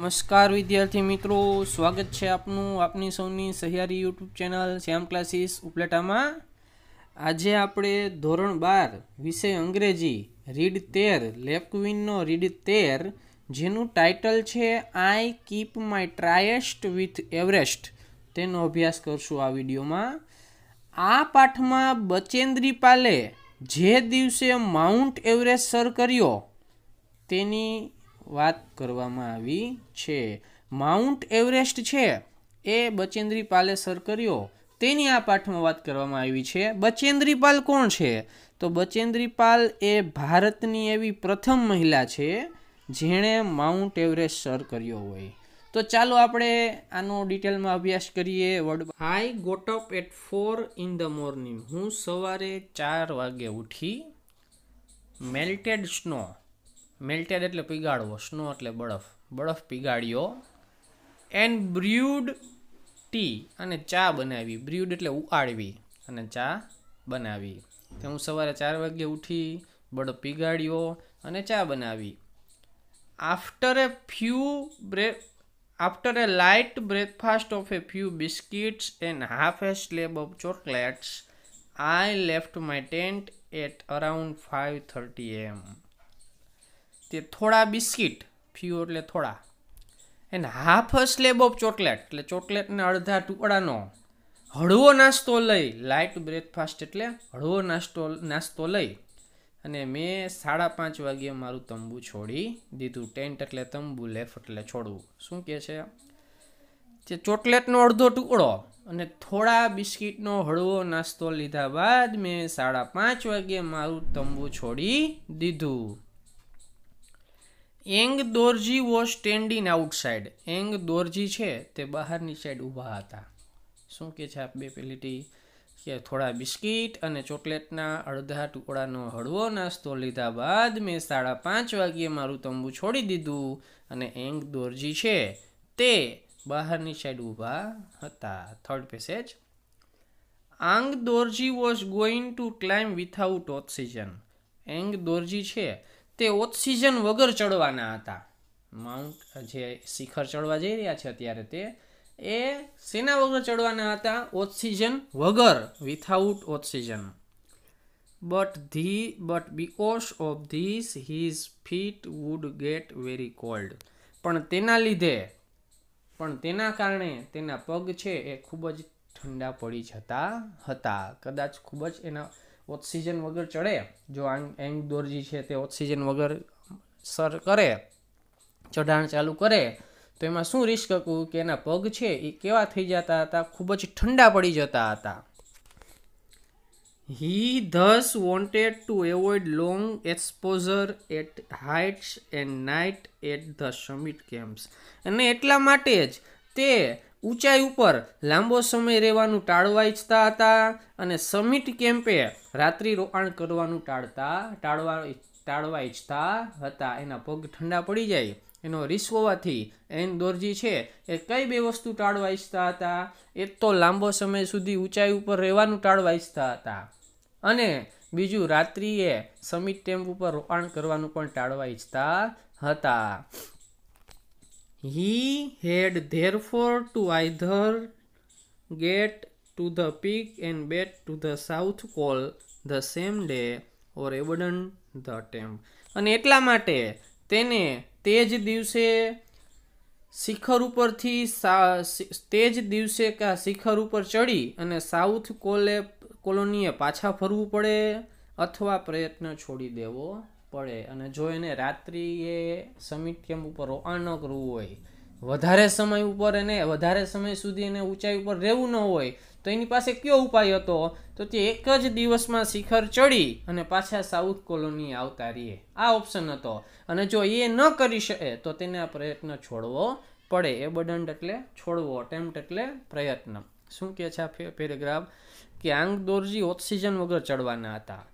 નમસ્કાર વિદ્યાર્થી મિત્રો સ્વાગત છે આપનું આપની સૌની સહિયારી યુટ્યુબ ચેનલ શ્યામ ક્લાસીસ ઉપલેટામાં આજે આપણે ધોરણ બાર વિષય અંગ્રેજી રીડ તેર લેપક્વિનનો રીડ તેર જેનું ટાઇટલ છે I keep my tryst with Everest તેનો અભ્યાસ કરશું આ વિડીયોમાં આ પાઠમાં બચેન્દ્રી પાલે જે દિવસે માઉન્ટ એવરેસ્ટ સર કર્યો તેની વાત કરવામાં આવી છે માઉન્ટ એવરેસ્ટ છે એ બચેન્દ્રીપાલે સર કર્યો તેની આ પાઠમાં વાત કરવામાં આવી છે બચેન્દ્રીપાલ કોણ છે તો બચેન્દ્રીપાલ એ ભારતની એવી પ્રથમ મહિલા છે જેણે માઉન્ટ એવરેસ્ટ સર કર્યો હોય તો ચાલો આપણે આનો ડિટેલમાં અભ્યાસ કરીએ word I got up at four in the morning હું સવારે ચાર વાગે ઉઠી મેલ્ટેડ સ્નો મેલ્ટેડ એટલે પીગાડવો સ્નો એટલે બરફ બરફ પીગાળ્યો એન્ડ બ્ર્યુડ ટી અને ચા બનાવી બ્ર્યુડ એટલે ઉકાળવી અને ચા બનાવી તો હું સવારે ચાર વાગ્યે ઉઠી બરફ પીગાળ્યો અને ચા બનાવી આફ્ટર એ ફ્યુ બ્રે after a light breakfast of a few biscuits and half a slab of chocolates I left my tent at around five thirty am તે થોડા બિસ્કિટ ફ્યુ એટલે થોડા and half a slab of chocolate એટલે ચોકલેટના અડધા ટુકડાનો હળવો નાસ્તો લઈ લાઇટ બ્રેકફાસ્ટ એટલે હળવો નાસ્તો નાસ્તો લઈ અને મેં સાડા પાંચ વાગ્યે મારું તંબુ છોડી દીધું ટેન્ટ એટલે તંબુ લેફ એટલે છોડવું શું કહે છે જે ચોકલેટનો અડધો ટુકડો અને થોડા બિસ્કિટનો હળવો નાસ્તો લીધા બાદ મેં સાડા પાંચ વાગ્યે મારું તંબુ છોડી દીધું Ang Dorji was standing outside Ang Dorji છે તે બહારની સાઈડ ઊભા હતા શું કે છે આપ બે પેલીટી કે થોડા બિસ્કિટ અને ચોકલેટના અડધા ટુકડાનો હળવો નાસ્તો લીધા બાદ મેં સાડા પાંચ વાગ્યે મારું તંબુ છોડી દીધું અને એંગ દોરજી છે તે બહારની સાઈડ ઊભા હતા third passage Ang Dorji was going to climb without oxygen Ang Dorji છે તે ઓક્સિજન વગર ચડવાના હતા માઉન્ટ જે શિખર ચડવા જઈ રહ્યા છે અત્યારે તે એ સેના વગર ચડવાના હતા ઓક્સિજન વગર without oxygen but the but because of this his feet would get very cold પણ તેના લીધે પણ તેના કારણે તેના પગ છે એ ખૂબ જ ઠંડા પડી જતા હતા કદાચ ખૂબ જ એના ઓક્સિજન વગર ચડે જો આંગ એંગ દોરજી છે તે ઓક્સિજન વગર સર કરે ચઢાણ ચાલુ કરે તો એમાં શું રિસ્ક હતું કે એના પગ છે એ કેવા થઈ જતા હતા ખૂબ જ ઠંડા પડી જતા હતા he thus wanted to avoid long exposure at heights and night at the summit camps અને એટલા માટે જ તે ઊંચાઈ ઉપર લાંબો સમય રહેવાનું ટાળવા ઈચ્છતા હતા અને સમિટ કેમ્પે રાત્રિ રોકાણ કરવાનું ટાળતા ટાળવા ટાળવા ઈચ્છતા હતા એના પગ ઠંડા પડી જાય એનો રીસ હોવાથી એન દોરજી છે એ કઈ બે વસ્તુ ટાળવા ઈચ્છતા હતા એક તો લાંબો સમય સુધી ઊંચાઈ ઉપર રહેવાનું ટાળવા ઈચ્છતા હતા અને બીજું રાત્રિએ સમિટ ટેમ્પ ઉપર રોકાણ કરવાનું પણ ટાળવા ઈચ્છતા હતા He had therefore to either get to the peak and back to the south pole the same day or abandon the temp અને એટલા માટે તેને તે જ દિવસે શિખર ઉપરથી તે જ દિવસે શિખર ઉપર ચડી અને સાઉથ કોલે કોલોનીએ પાછા ફરવું પડે અથવા પ્રયત્ન છોડી દેવો પડે અને જો એને રાત્રિએ સમિત્યમ ઉપર રોકાણ ન કરવું હોય વધારે સમય ઉપર એને વધારે સમય સુધી એને ઊંચાઈ ઉપર રહેવું ન હોય તો એની પાસે કયો ઉપાય હતો તો તે એક જ દિવસમાં શિખર ચડી અને પાછા સાઉથ કોલોની આવતા રહીએ આ ઓપ્શન હતો અને જો એ ન કરી શકે તો તેને આ પ્રયત્ન છોડવો પડે એ બદંડ એટલે છોડવો અટેમ્પ્ટ એટલે પ્રયત્ન શું કહે છે આ પેરેગ્રાફ કે આંગ દોરજી ઓક્સિજન વગર ચડવાના હતા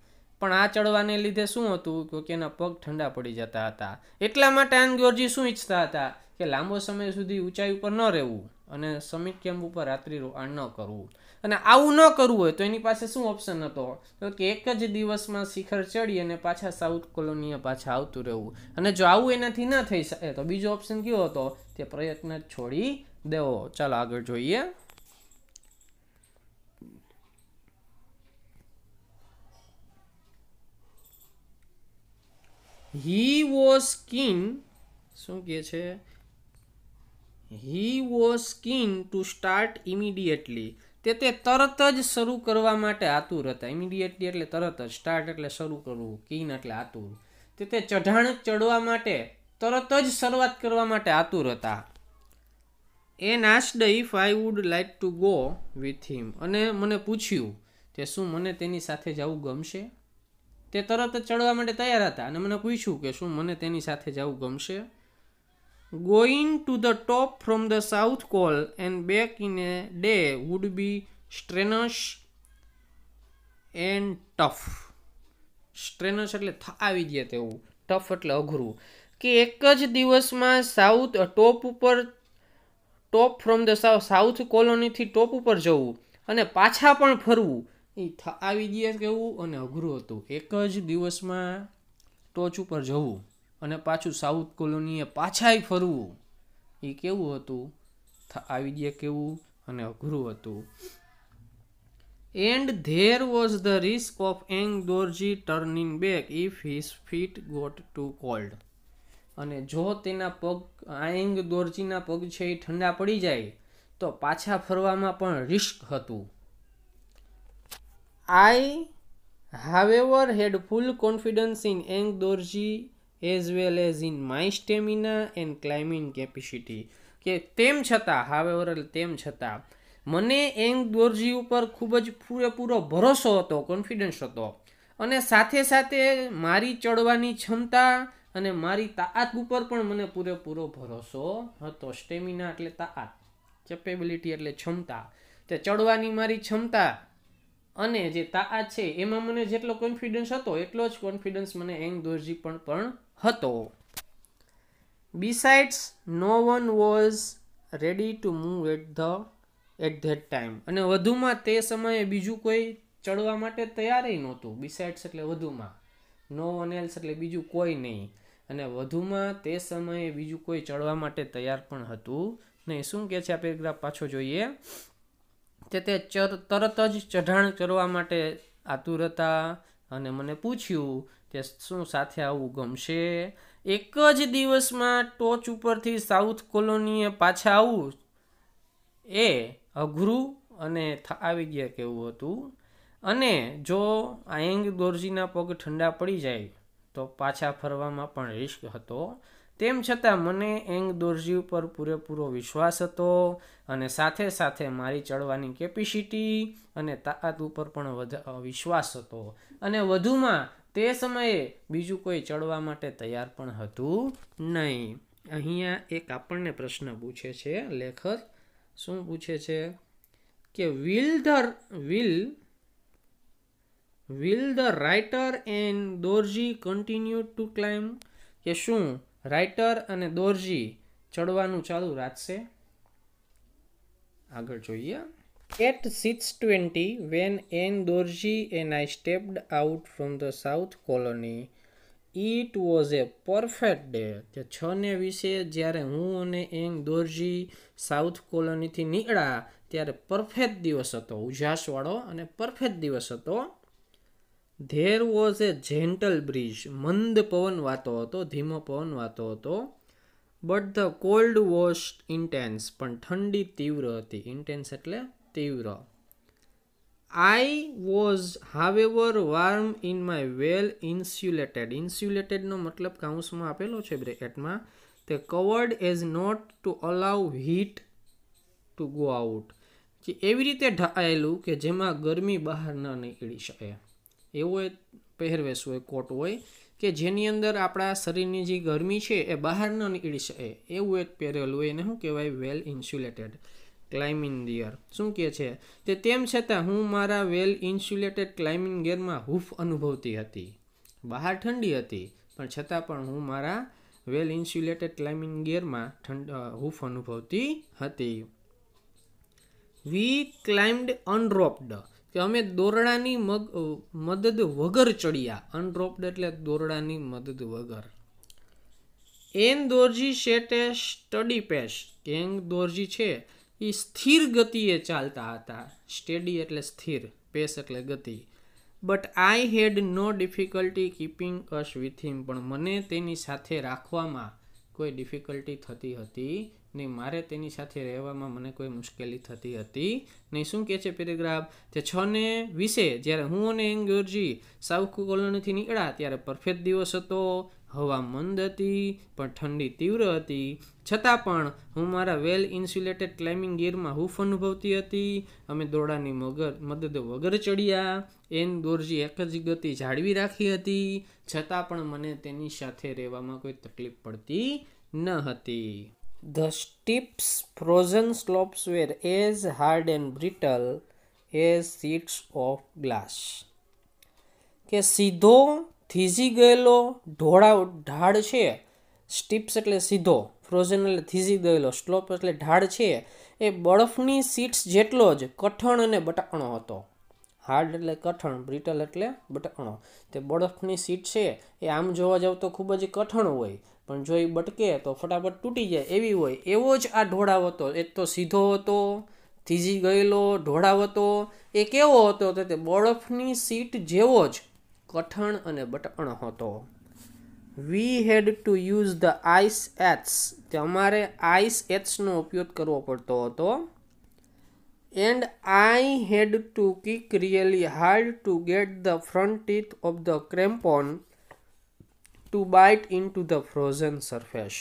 પણ આ ચડવાને લીધે શું હતું તો કે એના પગ ઠંડા પડી જતા હતા એટલા માટે આનગ્યોરજી શું ઈચ્છતા હતા કે લાંબો સમય સુધી ઊંચાઈ ઉપર ન રહેવું અને સમિટ કેમ્પ ઉપર રાત્રિ રોકાણ ન કરવું અને આવું ન કરવું હોય તો એની પાસે શું ઓપ્શન હતો તો કે એક જ દિવસમાં શિખર ચડી અને પાછા સાઉથ કોલોનીએ પાછા આવતું રહેવું અને જો આવું એનાથી ન થઈ શકે તો બીજો ઓપ્શન કયો હતો તે પ્રયત્ન છોડી દેવો ચાલો આગળ જોઈએ હી વોઝ કિન શું કહે છે he was keen to start immediately તે તે તરત જ શરૂ કરવા માટે આતુર હતા ઇમિડિયેટલી એટલે તરત જ સ્ટાર્ટ એટલે શરૂ કરવું કિન એટલે આતુર તે તે ચઢાણ ચડવા માટે તરત જ શરૂઆત કરવા માટે આતુર હતા એ નાસ્ડ if I would like to go with him અને મને પૂછ્યું કે શું મને તેની સાથે જવું ગમશે તે તરત જ ચડવા માટે તૈયાર હતા અને મને પૂછ્યું કે શું મને તેની સાથે જવું ગમશે going to the top from the south col and back in a day would be strenuous and tough strenuous એટલે આવી ગયા તેવું ટફ એટલે અઘરું કે એક જ દિવસમાં સાઉથ ટોપ ઉપર ટોપ ફ્રોમ ધ સાઉથ કોલોનીથી ટોપ ઉપર જવું અને પાછા પણ ફરવું એ આવી ગયા કેવું અને અઘરું હતું એક જ દિવસમાં ટોચ ઉપર જવું અને પાછું સાઉથ કોલોનીએ પાછાય ફરવું એ કેવું હતું આવી ગયા કેવું અને અઘરું હતું and there was the risk of Ang Dorji turning back if his feet got too cold અને જો તેના પગ આંગ દોરજીના પગ છે એ ઠંડા પડી જાય તો પાછા ફરવામાં પણ રિસ્ક હતું I however had full confidence in Ang Dorji as well as in my stamina and climbing capacity કે તેમ છતાં however તેમ છતાં મને એંગ દોરજી ઉપર ખૂબ જ પૂરેપૂરો ભરોસો હતો કોન્ફિડન્સ હતો અને સાથે સાથે મારી ચડવાની ક્ષમતા અને મારી તાકાત ઉપર પણ મને પૂરેપૂરો ભરોસો હતો સ્ટેમિના એટલે તાકાત કેપેબિલિટી એટલે ક્ષમતા તે ચડવાની મારી ક્ષમતા અને જે તાઆત છે એમાં મને જેટલો કોન્ફિડન્સ હતો એટલો જ કોન્ફિડન્સ મને એંગ દોરજી પણ પણ હતો besides no one was ready to move at the at that time અને વધુમાં તે સમયે બીજું કોઈ ચડવા માટે તૈયારય નહોતું બિસાઇડ્સ એટલે વધુમાં નો વન એલ્સ એટલે બીજું કોઈ નહીં અને વધુમાં તે સમયે બીજું કોઈ ચડવા માટે તૈયાર પણ હતું નહીં શું કહે છે આ પેરેગ્રાફ પાછો જોઈએ તે તે તરત જ ચઢાણ કરવા માટે આતુરતા અને મને પૂછ્યું કે શું સાથે આવવું ગમશે એક જ દિવસમાં ટોચ ઉપરથી સાઉથ કોલોનીએ પાછા આવવું એ અઘરું અને આવી ગયા કેવું હતું અને જો આયંગ દોરજીના પગ ઠંડા પડી જાય તો પાછા ફરવામાં પણ રિસ્ક હતો તેમ છતાં મને એંગ દોરજી ઉપર પૂરેપૂરો વિશ્વાસ હતો અને સાથે સાથે મારી ચડવાની કેપેસિટી અને તાકાત ઉપર પણ વિશ્વાસ હતો અને વધુમાં તે સમયે બીજું કોઈ ચડવા માટે તૈયાર પણ હતું નહીં અહીંયા એક આપણને પ્રશ્ન પૂછે છે લેખક શું પૂછે છે કે will the will will the writer and Dorji continue to climb કે શું રાઇટર અને દોરજી ચડવાનું ચાલુ રાખશે આગળ જોઈએ at six twenty when Ang Dorji and I stepped out from the south colony it was a perfect day તે ને વિશે જ્યારે હું અને એન દોરજી સાઉથ કોલોનીથી નીકળ્યા ત્યારે પરફેક્ટ દિવસ હતો ઉજાસવાળો અને પરફેક્ટ દિવસ હતો there was a gentle breeze મંદ પવન વાતો હતો ધીમો પવન વાતો હતો but the cold was intense પણ ઠંડી તીવ્ર હતી ઇન્ટેન્સ એટલે તીવ્ર I was however warm in my well insulated ઇન્સ્યુલેટેડનો મતલબ કાઉન્સમાં આપેલો છે બ્રેકેટમાં તે covered as not to allow heat to go out જે એવી રીતે ઢાંકાયેલું કે જેમાં ગરમી બહાર ન નીકળી શકે એવો પહેરવેશ હોય કોટ હોય કે જેની અંદર આપણા શરીરની જે ગરમી છે એ બહાર ન નીકળી શકે એવું એક પહેરેલું હોય એને શું કહેવાય વેલ ઇન્સ્યુલેટેડ ક્લાઇમિંગ ગિયર શું કહે છે તે તેમ છતાં હું મારા વેલ ઇન્સ્યુલેટેડ ક્લાઇમ્બિંગ ગિયરમાં હૂફ અનુભવતી હતી બહાર ઠંડી હતી પણ છતાં પણ હું મારા વેલ ઇન્સ્યુલેટેડ ક્લાઇમિંગ ગિયરમાં ઠંડ હૂફ અનુભવતી હતી વી ક્લાઇમ્ડ અનરોપ્ડ કે અમે દોરડાની મગ મદદ વગર ચડ્યા અનડ્રોપ્ડ એટલે દોરડાની મદદ વગર Ang Dorji set a steady pace કેંગ દોરજી છે એ સ્થિર ગતિએ ચાલતા હતા સ્ટેડી એટલે સ્થિર પેસ એટલે ગતિ but I had no difficulty keeping us with him પણ મને તેની સાથે રાખવામાં કોઈ ડિફિકલ્ટી થતી હતી નહીં મારે તેની સાથે રહેવામાં મને કોઈ મુશ્કેલી થતી હતી નહીં શું કહે છે પેરેગ્રાફ જે છ ને વીસે જ્યારે હું અને એંગ્યોરજી સાઉથ કોલોનીથી નીકળ્યા ત્યારે પરફેક્ટ દિવસ હતો હવા મંદ હતી પણ ઠંડી તીવ્ર હતી છતાં પણ હું મારા વેલ ઇન્સ્યુલેટેડ ક્લાઇમ્બિંગ ગિયરમાં હૂફ અનુભવતી હતી અમે દોડાની મગર મદદ વગર ચડ્યા એન દોરજી એક જ ગતિ જાળવી રાખી હતી છતાં પણ મને તેની સાથે રહેવામાં કોઈ તકલીફ પડતી ન હતી the steeps frozen slopes were as hard and brittle as sheets of glass કે સીધો થીજી ગયેલો ઢોળાવ ઢાળ છે સ્ટીપ્સ એટલે સીધો ફ્રોઝન એટલે થીજી ગયેલો સ્લોપ એટલે ઢાળ છે એ બરફની સીટ્સ જેટલો જ કઠણ અને બટકણો હતો હાર્ડ એટલે કઠણ બ્રિટલ એટલે બટકણો તે બરફની સીટ છે એ આમ જોવા જાવ તો ખૂબ જ કઠણ હોય પણ જો એ બટકે તો ફટાફટ તૂટી જાય એવી હોય એવો જ આ ઢોળાવ હતો એ તો સીધો હતો થીજી ગયેલો ઢોળાવ હતો એ કેવો હતો તો તે બરફની સીટ જેવો જ કઠણ અને બટણ હતો we had to use the ice axe તમારે આઈસ એથ્સનો ઉપયોગ કરવો પડતો હતો and I had to kick really hard to get the front teeth of the crampon to bite into the frozen surface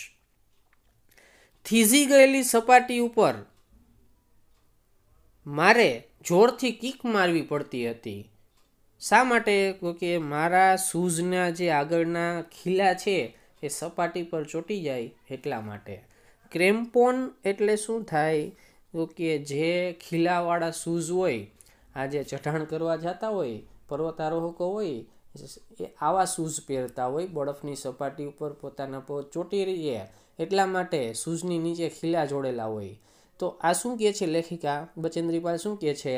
થીજી ગયેલી સપાટી ઉપર મારે જોરથી કિક મારવી પડતી હતી શા માટે તો કે મારા શૂઝના જે આગળના ખીલા છે એ સપાટી પર ચોંટી જાય એટલા માટે ક્રેમ્પોન એટલે શું થાય કે જે ખીલાવાળા શૂઝ હોય આજે ચઢાણ કરવા જતા હોય પર્વતારોહકો હોય એ આવા શૂઝ પહેરતા હોય બરફની સપાટી ઉપર પોતાના પગ ચોટી રહીએ એટલા માટે શૂઝની નીચે ખીલા જોડેલા હોય તો આ શું કહે છે લેખિકા બચેન્દ્રીપાલ શું કહે છે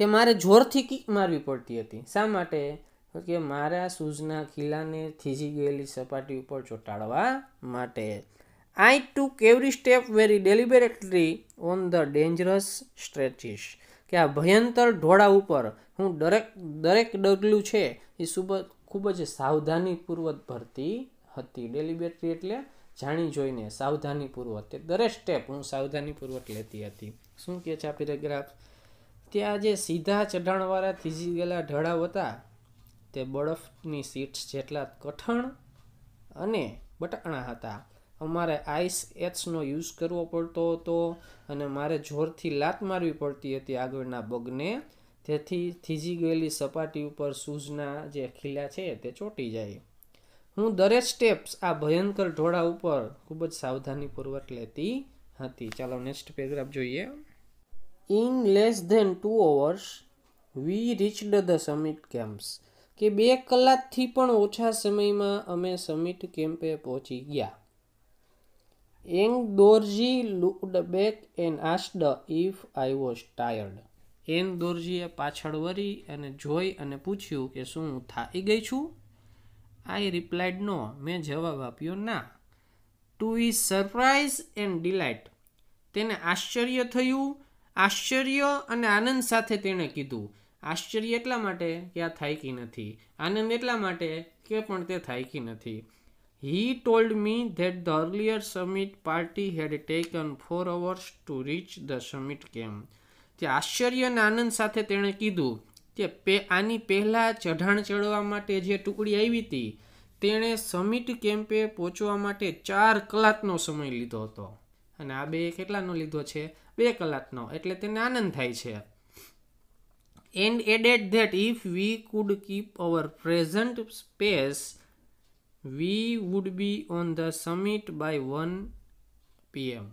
કે મારે જોરથી કિક મારવી પડતી હતી શા માટે કે મારા શૂઝના ખીલાને થીજી ગયેલી સપાટી ઉપર ચોંટાડવા માટે I took every step very deliberately on the dangerous stretches કે આ ભયંતર ઢોળા ઉપર હું દરેક દરેક ડગલું છે એ ખૂબ ખૂબ જ સાવધાનીપૂર્વક ભરતી હતી ડેલિબરેટલી એટલે જાણી જોઈને સાવધાનીપૂર્વક તે દરેક સ્ટેપ હું સાવધાનીપૂર્વક લેતી હતી શું કહે છે આ પેરેગ્રાફ ત્યાં જે સીધા ચઢાણવાળા થીજી ગયેલા ઢળાવ હતા તે બરફની સીટ્સ જેટલા કઠણ અને બટાણા હતા અમારે આઈસ એચનો યુઝ કરવો પડતો હતો અને મારે જોરથી લાત મારવી પડતી હતી આગળના બગને તેથી થીજી ગયેલી સપાટી ઉપર શૂઝના જે ખીલા છે તે ચોંટી જાય હું દરેક સ્ટેપ્સ આ ભયંકર ઢોળા ઉપર ખૂબ જ સાવધાનીપૂર્વક લેતી હતી ચાલો નેક્સ્ટ પેગ્રાફ જોઈએ in less than two hours we reached the summit camps કે બે કલાકથી પણ ઓછા સમયમાં અમે સમિટ કેમ્પે પહોંચી ગયા Ang Dorji looked back and asked if I was tired Ang દોરજીએ પાછળ વરી અને જોઈ અને પૂછ્યું કે શું હું થાકી ગઈ છું આઈ રિપ્લાઇડ નો મેં જવાબ આપ્યો ના to his surprise and delight તેને આશ્ચર્ય થયું આશ્ચર્ય અને આનંદ સાથે તેણે કીધું આશ્ચર્ય એટલા માટે કે આ થાયકી નથી આનંદ એટલા માટે કે પણ તે થાયકી નથી he told me that the earlier summit party had taken four hours to reach the summit camp તે આશ્ચર્ય અને આનંદ સાથે તેણે કીધું કે આની પહેલાં ચઢાણ ચડવા માટે જે ટુકડી આવી હતી તેણે સમિટ કેમ્પે પહોંચવા માટે ચાર કલાકનો સમય લીધો હતો અને આ બે કેટલાનો લીધો છે બે કલાકનો એટલે તેને આનંદ થાય છે and added that if we could keep our present pace we would be on the summit by one pm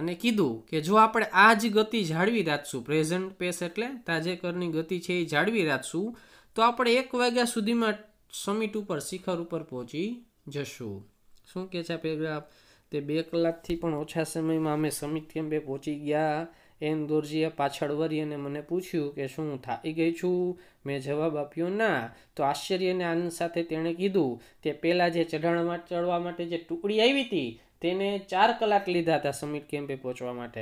અને કીધું કે જો આપણે આ જ ગતિ જાળવી રાખશું પ્રેઝન્ટ પેસ એટલે તાજેતરની ગતિ છે એ જાળવી રાખશું તો આપણે એક વાગ્યા સુધીમાં સમિટ ઉપર શિખર ઉપર પહોંચી જશું શું કહે છે પેરેગ્રાફ તે બે કલાકથી પણ ઓછા સમયમાં અમે સમિત કેમ્પે પહોંચી ગયા એમ દોરજીએ પાછળ વરી અને મને પૂછ્યું કે શું થાકી ગઈ છું મેં જવાબ આપ્યો ના તો આશ્ચર્યને આનંદ સાથે તેણે કીધું તે પહેલાં જે ચઢાણમાં ચડવા માટે જે ટુકડી આવી હતી તેને ચાર કલાક લીધા હતા સમિટ કેમ્પે પહોંચવા માટે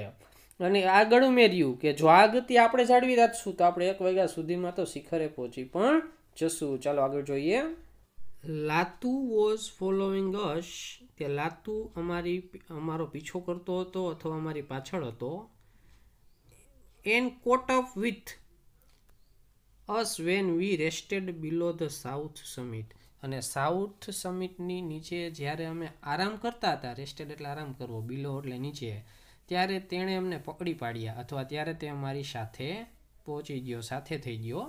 અને આગળ ઉમેર્યું કે જો આ ગતિ આપણે જાળવી રાખશું તો આપણે એક વાગ્યા સુધીમાં તો શિખરે પહોંચી પણ જશું ચાલો આગળ જોઈએ લાતુ વોઝ ફોલોઈંગ અસ કે લાતુ અમારી અમારો પીછો કરતો હતો અથવા અમારી પાછળ હતો and caught up with us when we rested below the south summit અને સાઉથ સમિટની નીચે જ્યારે અમે આરામ કરતા હતા રેસ્ટેડ એટલે આરામ કરવો બિલો એટલે નીચે ત્યારે તેણે અમને પકડી પાડ્યા અથવા ત્યારે તે અમારી સાથે પહોંચી ગયો સાથે થઈ ગયો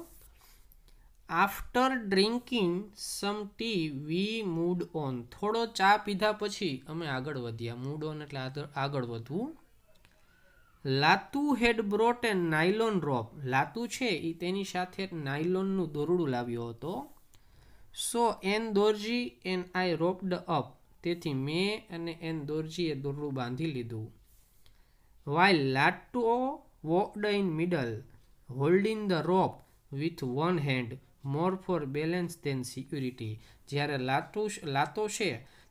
after drinking some tea we moved on થોડો ચા પીધા પછી અમે આગળ વધ્યા મૂડ ઓન એટલે આગળ વધવું લાતુ હેડ બ્રોટ એ નાયલોન રોપ લાતુ છે એ તેની સાથે નાયલોનનું દોરડું લાવ્યો હતો so Ang Dorji and I roped up તેથી મેં અને એન દોરજીએ દોરડું બાંધી લીધું while Lhatoo walked in middle holding the rope with one hand more for balance than security જ્યારે લાતુશ લાતો છે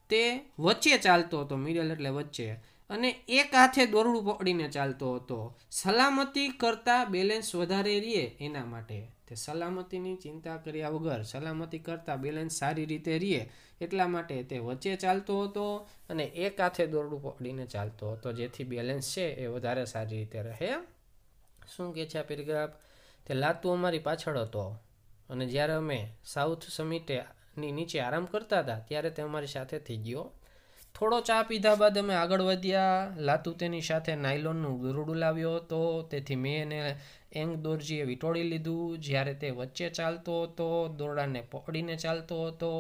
તે વચ્ચે ચાલતો હતો મિડલ એટલે વચ્ચે અને એક હાથે દોરડું પકડીને ચાલતો હતો સલામતી કરતા બેલેન્સ વધારે રહે એના માટે તે સલામતીની ચિંતા કર્યા વગર સલામતી કરતા બેલેન્સ સારી રીતે રહે એટલા માટે તે વચ્ચે ચાલતો હતો અને એક હાથે દોરડું પકડીને ચાલતો હતો જેથી બેલેન્સ છે એ વધારે સારી રીતે રહે શું કહે છે આ પેરેગ્રાફ તે લાતું અમારી પાછળ હતો અને જ્યારે અમે સાઉથ સમિટની નીચે આરામ કરતા હતા ત્યારે તે અમારી સાથે થઈ ગયો થોડો ચા પીધા બાદ અમે આગળ વધ્યા લાતુ તેની સાથે નાયલોનનું ગરુડું લાવ્યો હતો તેથી મેં એને એંગ દોરજીએ વિટોળી લીધું જ્યારે તે વચ્ચે ચાલતો હતો દોરડાને પકડીને ચાલતો હતો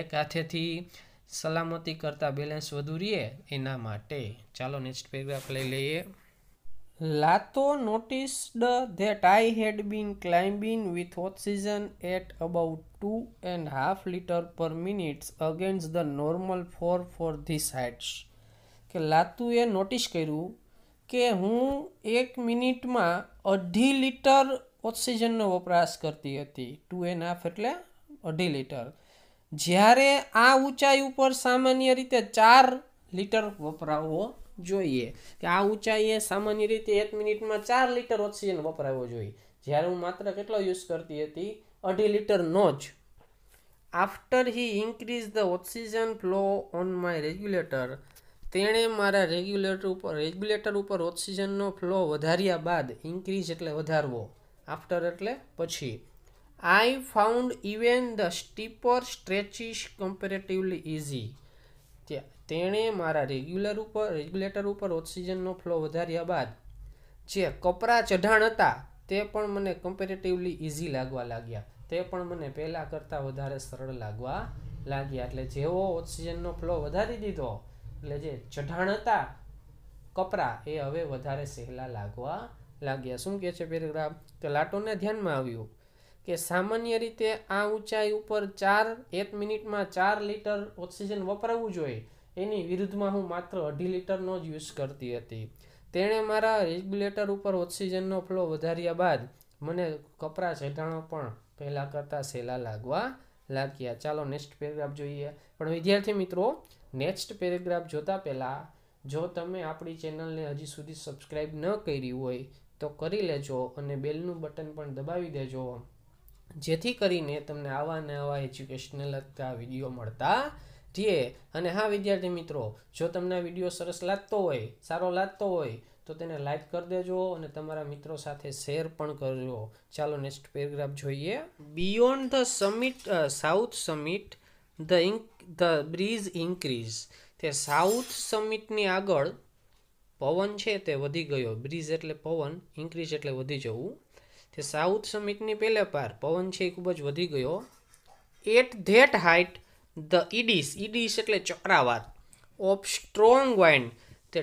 એક હાથેથી સલામતી કરતા બેલેન્સ વધુ રહીએ એના માટે ચાલો નેક્સ્ટ પેરેગ્રાફ લઈ લઈએ Lato noticed that I had been climbing with oxygen at about two and a half liter per minute against the normal four for this heights. કે લાતુએ નોટિસ કર્યું કે હું એક મિનિટમાં અઢી લીટર ઓક્સિજનનો વપરાશ કરતી હતી ટુ એન્ડ હાફ એટલે અઢી લીટર જ્યારે આ ઊંચાઈ ઉપર સામાન્ય રીતે ચાર લીટર વપરાવો જોઈએ કે આ ઊંચાઈએ સામાન્ય રીતે એક મિનિટમાં ચાર લીટર ઓક્સિજન વપરાવો જોઈએ જ્યારે હું માત્ર કેટલો યુઝ કરતી હતી અઢી લીટરનો જ after he increase the oxygen flow on my regulator તેણે મારા રેગ્યુલેટર ઉપર રેગ્યુલેટર ઉપર ઓક્સિજનનો ફ્લો વધાર્યા બાદ ઇન્ક્રીઝ એટલે વધારવો આફ્ટર એટલે પછી I found even the steeper stretches comparatively easy તેણે મારા રેગ્યુલર ઉપર રેગ્યુલેટર ઉપર ઓક્સિજનનો ફ્લો વધાર્યા બાદ જે કપરા ચઢાણ હતા તે પણ મને કમ્પેરેટિવલી ઇઝી લાગવા લાગ્યા તે પણ મને પહેલાં કરતાં વધારે સરળ લાગવા લાગ્યા એટલે જેવો ઓક્સિજનનો ફ્લો વધારી દીધો એટલે જે ચઢાણ હતા કપરા એ હવે વધારે સહેલા લાગવા લાગ્યા શું કહે છે પેરેગ્રાફ કે લાટોને ધ્યાનમાં આવ્યું કે સામાન્ય રીતે આ ઊંચાઈ ઉપર ચાર એક મિનિટમાં ચાર લીટર ઓક્સિજન વપરાવવું જોઈએ એની વિરુદ્ધમાં હું માત્ર અઢી લીટરનો જ યુઝ કરતી હતી તેણે મારા રેગ્યુલેટર ઉપર ઓક્સિજનનો ફ્લો વધાર્યા બાદ મને કપરા છેટાણો પણ પહેલાં કરતાં સહેલા લાગવા લાગ્યા ચાલો નેક્સ્ટ પેરેગ્રાફ જોઈએ પણ વિદ્યાર્થી મિત્રો નેક્સ્ટ પેરેગ્રાફ જોતા પહેલાં જો તમે આપણી ચેનલને હજી સુધી સબસ્ક્રાઈબ ન કરી હોય તો કરી લેજો અને બેલનું બટન પણ દબાવી દેજો જેથી કરીને તમને આવા ને આવા એજ્યુકેશનને લગતા વિડીયો મળતા ધ્યેય અને હા વિદ્યાર્થી મિત્રો જો તમને વિડીયો સરસ લાગતો હોય સારો લાગતો હોય તો તેને લાઇક કરી દેજો અને તમારા મિત્રો સાથે શેર પણ કરજો ચાલો નેક્સ્ટ પેરેગ્રાફ જોઈએ beyond the summit south summit the ink the bridge increase તે સાઉથ સમિટની આગળ પવન છે તે વધી ગયો બ્રિજ એટલે પવન ઇન્ક્રીઝ એટલે વધી જવું તે સાઉથ સમિટની પહેલે પાર પવન છે એ ખૂબ જ વધી ગયો at that height the eddies eddies એટલે ચક્રાવાત ઓફ સ્ટ્રોંગ વાઇન્ડ તે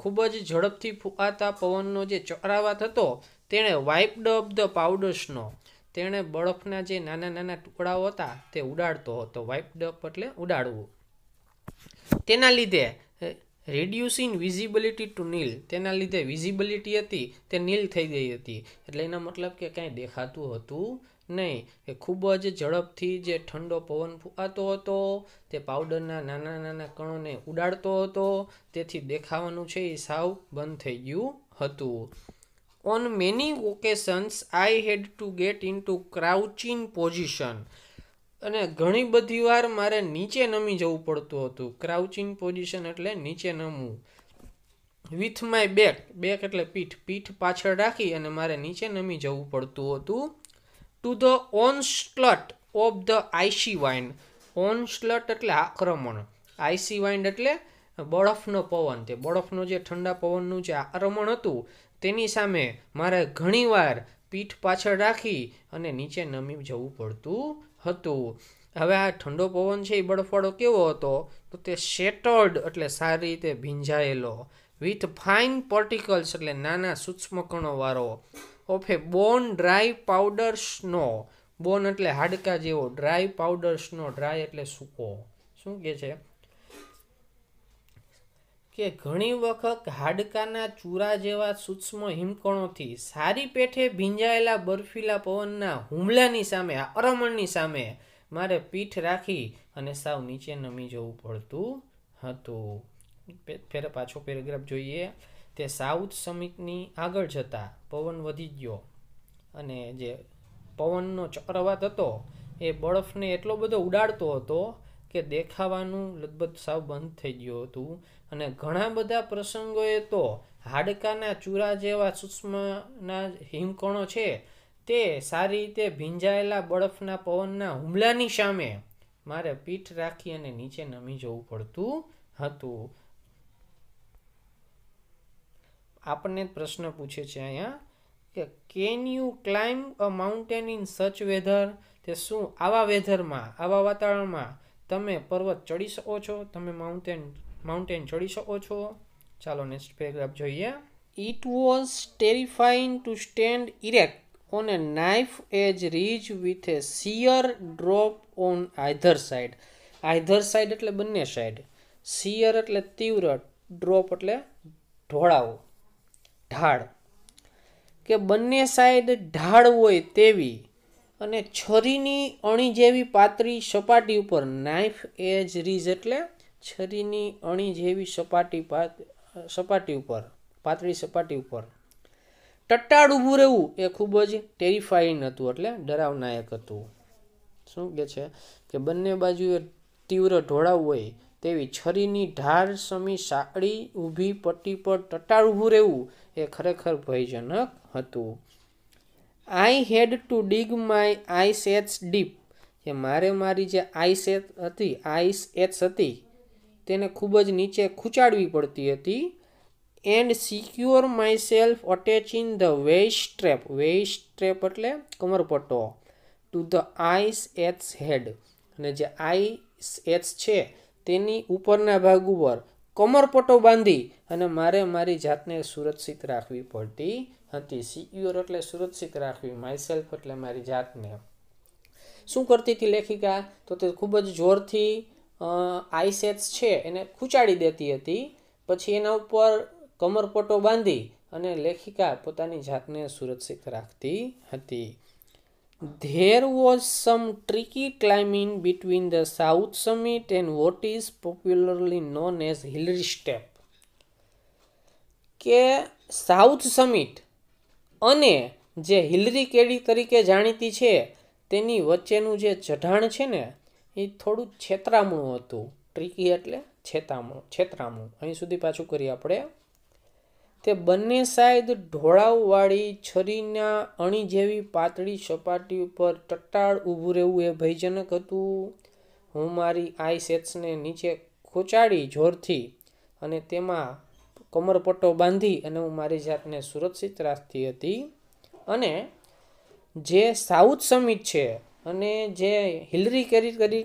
ખૂબ જ ઝડપથી ફૂંકાતા પવનનો જે ચક્રાવાત હતો તેણે વાઇપડ અપ ધ પાવડર્સનો તેણે બરફના જે નાના નાના ટુકડાઓ હતા તે ઉડાડતો હતો વાઇપડ અપ એટલે ઉડાડવું તેના લીધે રિડ્યુસિંગ વિઝિબિલિટી ટુ નીલ તેના લીધે વિઝિબિલિટી હતી તે નીલ થઈ ગઈ હતી એટલે એનો મતલબ કે કાંઈ દેખાતું હતું નહીં એ ખૂબ જ ઝડપથી જે ઠંડો પવન ફૂંકાતો હતો તે પાવડરના નાના નાના કણોને ઉડાડતો હતો તેથી દેખાવાનું છે એ સાવ બંધ થઈ ગયું હતું on many occasions I had to get into crouching position અને ઘણી બધી વાર મારે નીચે નમી જવું પડતું હતું ક્રાઉચિંગ પોઝિશન એટલે નીચે નમવું વિથ માય બેક બેક એટલે પીઠ પીઠ પાછળ રાખી અને મારે નીચે નમી જવું પડતું હતું to the onslaught of the icy wind onslaught એટલે આક્રમણ આઈસી વાઇન એટલે બરફનો પવન તે બરફનો જે ઠંડા પવનનું જે આક્રમણ હતું તેની સામે મારે ઘણીવાર પીઠ પાછળ રાખી અને નીચે નમી જવું પડતું હતું હવે આ ઠંડો પવન છે એ બરફવાળો કેવો હતો તો તે શેટર્ડ એટલે સારી રીતે ભીંજાયેલો વિથ ફાઇન પર્ટિકલ્સ એટલે નાના સૂક્ષ્મકણોવાળો of bone dry powder snow bone એટલે હાડકા જેવો ડ્રાય પાવડર સ્નો ડ્રાય એટલે સૂકો શું કહે છે કે ઘણી વખત હાડકાના ચૂરા જેવા સૂક્ષ્મ હિમકણોથી સારી પેઠે ભીંજાયેલા બર્ફીલા પવનના હુમલાની સામે અરમણની સામે મારે પીઠ રાખી અને સાવ નીચે નમી જવું પડતું હતું ફેર પાછો પેરેગ્રાફ જોઈએ તે સાઉથ સમિટની આગળ જતા પવન વધી ગયો અને જે પવનનો ચક્રવાત હતો એ બરફને એટલો બધો ઉડાડતો હતો કે દેખાવાનું લગભગ સાવ બંધ થઈ ગયું હતું અને ઘણા બધા પ્રસંગોએ તો હાડકાના ચૂરા જેવા સૂક્ષ્મના હિમકણો છે તે સારી રીતે ભીંજાયેલા બરફના પવનના હુમલાની સામે મારે પીઠ રાખી અને નીચે નમી જવું પડતું હતું આપણને પ્રશ્ન પૂછે છે અહીંયા કે can you climb a mountain in such weather તે શું આવા વેધરમાં આવા વાતાવરણમાં તમે પર્વત ચડી શકો છો તમે માઉન્ટેન માઉન્ટેન ચડી શકો છો ચાલો નેક્સ્ટ પેરેગ્રાફ જોઈએ it was terrifying to stand erect on a knife edge ridge with a sheer drop on either side either side એટલે બંને સાઈડ સિયર એટલે તીવ્ર ડ્રોપ એટલે ઢોળાવો ઢાળ કે બંને સાઈડ ઢાળ હોય તેવી અને છરીની અણી જેવી પાતળી સપાટી ઉપર નાઇફ એજ રીઝ એટલે છરીની અણી જેવી સપાટી સપાટી ઉપર પાતળી સપાટી ઉપર ટટ્ટાળ ઊભું રહેવું એ ખૂબ જ ટેરિફાઈન હતું એટલે ડરાવનાયક હતું શું કે છે કે બંને બાજુએ તીવ્ર ઢોળાવ હોય તેવી છરીની ઢાર સમી સાંકડી ઊભી પટ્ટી પર ટટાર ઊભું રહેવું એ ખરેખર ભયજનક હતું I had to dig my ice axe deep જે મારે મારી જે આઈસ એચ હતી આઈસ એચ હતી તેને ખૂબ જ નીચે ખૂંચાડવી પડતી હતી and secure myself attaching the waist strap waist strap એટલે કમરપટ્ટો to the ice axe head અને જે આઈસ એચ છે તેની ઉપરના ભાગ ઉપર કમરપટો બાંધી અને મારે મારી જાતને સુરક્ષિત રાખવી પડતી હતી સિક્યોર e એટલે સુરક્ષિત રાખવી માયસેલ્ફ એટલે મારી જાતને શું કરતી હતી લેખિકા તો તે ખૂબ જ જોરથી આઈસેટ્સ છે એને ખૂંચાડી દેતી હતી પછી એના ઉપર કમરપટ્ટો બાંધી અને લેખિકા પોતાની જાતને સુરક્ષિત રાખતી હતી There was some tricky climbing between the south summit and what is popularly known as hill step. કે સાઉથ સમિટ અને જે હિલરી કેડી તરીકે જાણીતી છે તેની વચ્ચેનું જે ચઢાણ છે ને એ થોડું છેતરામણું હતું ટ્રીકી એટલે છેતામણું છેતરામણું અહીં સુધી પાછું કરીએ આપણે તે બંને સાઈડ ઢોળાવવાળી છરીના અણી જેવી પાતળી સપાટી ઉપર ટટ્ટાળ ઊભું રહેવું એ ભયજનક હતું હું મારી આઈ સેટ્સને નીચે ખોચાડી જોરથી અને તેમાં કમરપટ્ટો બાંધી અને હું મારી જાતને સુરક્ષિત રાખતી હતી અને જે સાઉથ સમિટ છે અને જે હિલરી કેરી કરી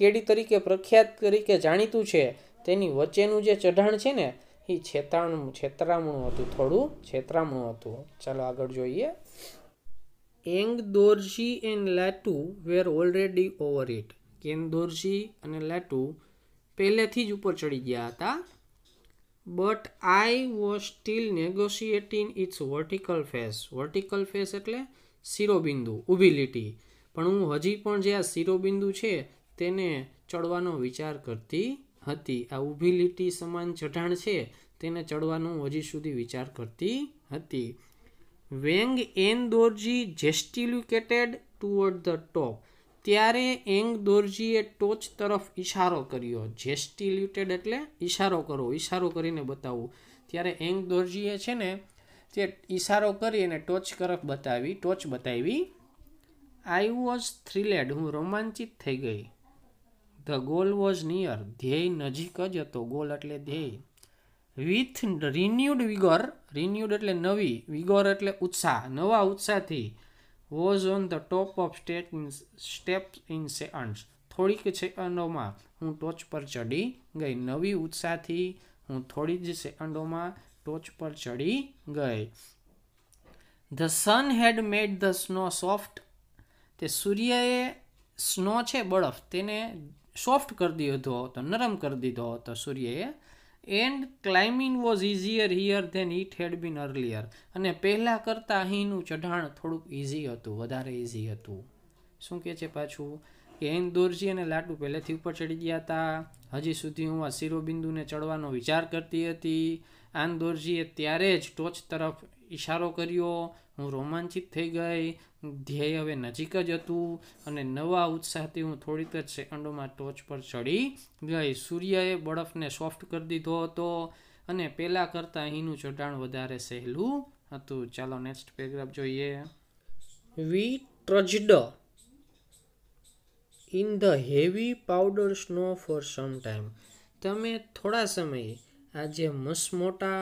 કેડી તરીકે પ્રખ્યાત તરીકે જાણીતું છે તેની વચ્ચેનું જે ચઢાણ છે ને એ છેતરામણું છેતરામણું હતું થોડું છેતરામણું હતું ચાલો આગળ જોઈએ Ang Dorji and Lhatoo were already over it કેન દોરશી અને લેટુ પહેલેથી જ ઉપર ચડી ગયા હતા but I was still negotiating its vertical face vertical face એટલે શિરોબિંદુ ઊભી લીટી પણ હું હજી પણ જે આ શિરોબિંદુ છે તેને ચડવાનો વિચાર કરતી હતી આ ઊભી લીટી સમાન ચઢાણ છે તેને ચડવાનું હજી સુધી વિચાર કરતી હતી when Ang Dorji gesticulated toward the top ત્યારે એંગ દોરજીએ ટોચ તરફ ઇશારો કર્યો જેસ્ટિલ્યુટેડ એટલે ઇશારો કરો ઇશારો કરીને બતાવવું ત્યારે એંગ દોરજીએ છે ને તે ઇશારો કરી અને ટોચ તરફ બતાવી ટોચ બતાવી આઈ વોઝ થ્રીલેડ હું રોમાંચિત થઈ ગઈ ધ ગોલ વોઝ નિયર ધ્યેય નજીક જ હતો ગોલ એટલે ધ્યેય વિથ રિન્યુડ વિગર રિન્યુડ એટલે નવી વિગર એટલે ઉત્સાહ નવા ઉત્સાહથી was on the top of સ્ટેટ સ્ટેપ ઇન સેકન્ડ્સ થોડીક સેકન્ડોમાં હું ટોચ પર ચડી ગઈ નવી ઉત્સાહથી હું થોડી જ સેકન્ડોમાં ટોચ પર ચડી ગઈ the sun had made the snow soft તે સૂર્યએ સ્નો છે બરફ તેને સોફ્ટ કરી દીધો હતો નરમ કરી દીધો હતો સૂર્યએ and climbing was easier here than it had been earlier અને પહેલાં કરતાં અહીંનું ચઢાણ થોડુંક ઇઝી હતું વધારે ઇઝી હતું શું કહે છે પાછું કે એન દોરજી અને લાડુ પહેલેથી ઉપર ચડી ગયા હતા હજી સુધી હું આ શિરોબિંદુને ચડવાનો વિચાર કરતી હતી આન દોરજીએ ત્યારે જ ટોચ તરફ ઇશારો કર્યો હું રોમાંચિત થઈ ગઈ ધ્યેય હવે નજીક જ હતું અને નવા ઉત્સાહથી હું થોડીક જ સેકન્ડોમાં ટોચ પર ચડી ગઈ સૂર્યએ બરફને સોફ્ટ કરી દીધો હતો અને પહેલાં કરતાં અહીંનું ચઢાણ વધારે સહેલું હતું ચાલો નેક્સ્ટ પેગ્રાફ જોઈએ we trudged in the heavy powder snow for some time તમે થોડા સમયે આજે જે મસમોટા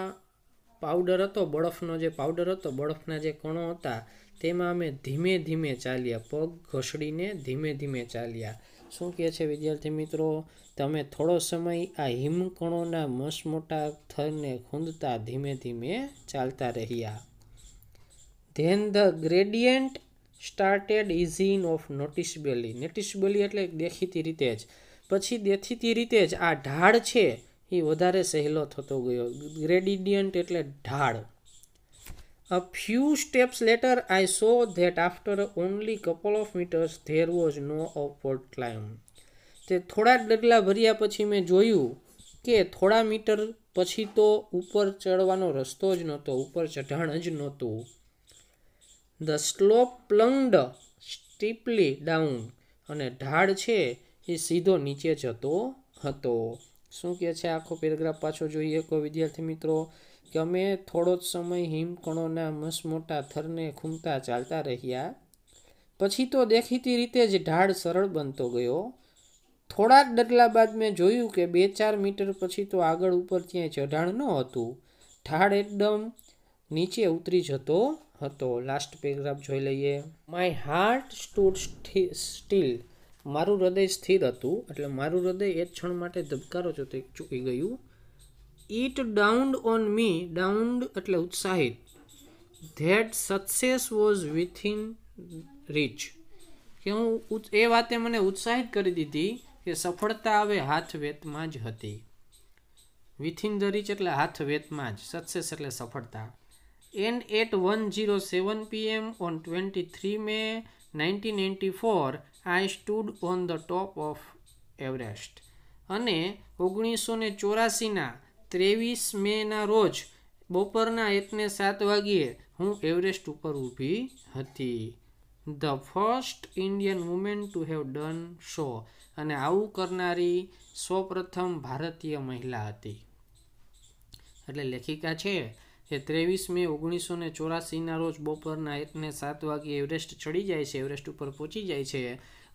પાવડર હતો બરફનો જે પાવડર હતો બરફના જે કણો હતા તેમાં અમે ધીમે ધીમે ચાલ્યા પગ ઘસડીને ધીમે ધીમે ચાલ્યા શું કહે છે વિદ્યાર્થી મિત્રો તમે થોડો સમય આ હિમકણોના મસ મોટા થરને ખૂંદતા ધીમે ધીમે ચાલતા રહ્યા then the gradient started easing off noticeably noticeably એટલે દેખીતી રીતે જ પછી દેખીતી રીતે જ આ ઢાળ છે એ વધારે સહેલો થતો ગયો ગ્રેડિડિયન્ટ એટલે ઢાળ a few steps later I saw that after only couple of metres there was no upward climb તે થોડા ડગલા ભર્યા પછી મેં જોયું કે થોડા મીટર પછી તો ઉપર ચડવાનો રસ્તો જ નહોતો ઉપર ચઢાણ જ નહોતું the slope plunged steeply down અને ઢાળ છે એ સીધો નીચે જતો હતો શું કહે છે આખો પેરેગ્રાફ પાછો જોઈએ કોઈ વિદ્યાર્થી મિત્રો કે અમે થોડો જ સમય હિમકણોના મસમોટા થરને ખૂમતા ચાલતા રહ્યા પછી તો દેખીતી રીતે જ ઢાળ સરળ બનતો ગયો થોડાક ડગલા બાદ મેં જોયું કે બે ચાર મીટર પછી તો આગળ ઉપર ત્યાં ચઢાણ ન હતું ઢાળ એકદમ નીચે ઉતરી જતો હતો લાસ્ટ પેરેગ્રાફ જોઈ લઈએ માય હાર્ટ સ્ટૂડ સ્ટીલ મારું હૃદય સ્થિર હતું એટલે મારું હૃદય એ ક્ષણ માટે ધબકારો જોતે ચૂકી ગયું ઇટ ડાઉન્ડ ઓન મી ડાઉન્ડ એટલે ઉત્સાહિત that success was within reach કે હું એ વાતે મને ઉત્સાહિત કરી દીધી કે સફળતા હવે હાથ વેતમાં જ હતી વિથિન ધ રીચ એટલે હાથ વેતમાં જ સક્સેસ એટલે સફળતા and at one zero seven PM on twenty three May nineteen ninety four I stood on the top of Everest અને ઓગણીસો ને ચોરાસીના ત્રેવીસ મેના રોજ બપોરના એકને સાત વાગ્યે હું એવરેસ્ટ ઉપર ઊભી હતી the first Indian woman to have done so અને આવું કરનારી સૌપ્રથમ ભારતીય મહિલા હતી એટલે લેખિકા છે જે ત્રેવીસ મે ઓગણીસો ને ચોરાસીના રોજ બપોરના એકને સાત વાગે એવરેસ્ટ ચડી જાય છે એવરેસ્ટ ઉપર પહોંચી જાય છે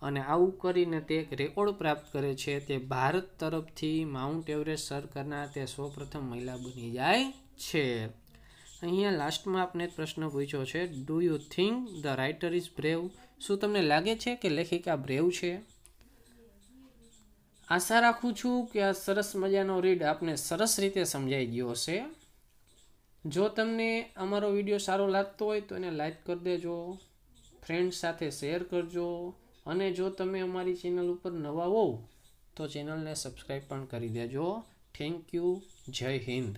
અને આવું કરીને તે એક રેકોર્ડ પ્રાપ્ત કરે છે તે ભારત તરફથી માઉન્ટ એવરેસ્ટ સર કરનાર તે સૌપ્રથમ મહિલા બની જાય છે અહીંયા લાસ્ટમાં આપને પ્રશ્ન પૂછ્યો છે do you think the writer is brave શું તમને લાગે છે કે લેખિકા બ્રેવ છે આશા રાખું છું કે આ સરસ મજાનો રીડ આપને સરસ રીતે સમજાઈ ગયો હશે જો તમને અમારો વિડીયો સારો લાગતો હોય તો એને લાઈક કરી દેજો ફ્રેન્ડ સાથે શેર કરજો અને જો તમે અમારી ચેનલ ઉપર નવા હોવ તો ચેનલને સબસ્ક્રાઈબ પણ કરી દેજો થેન્ક યુ જય હિન્દ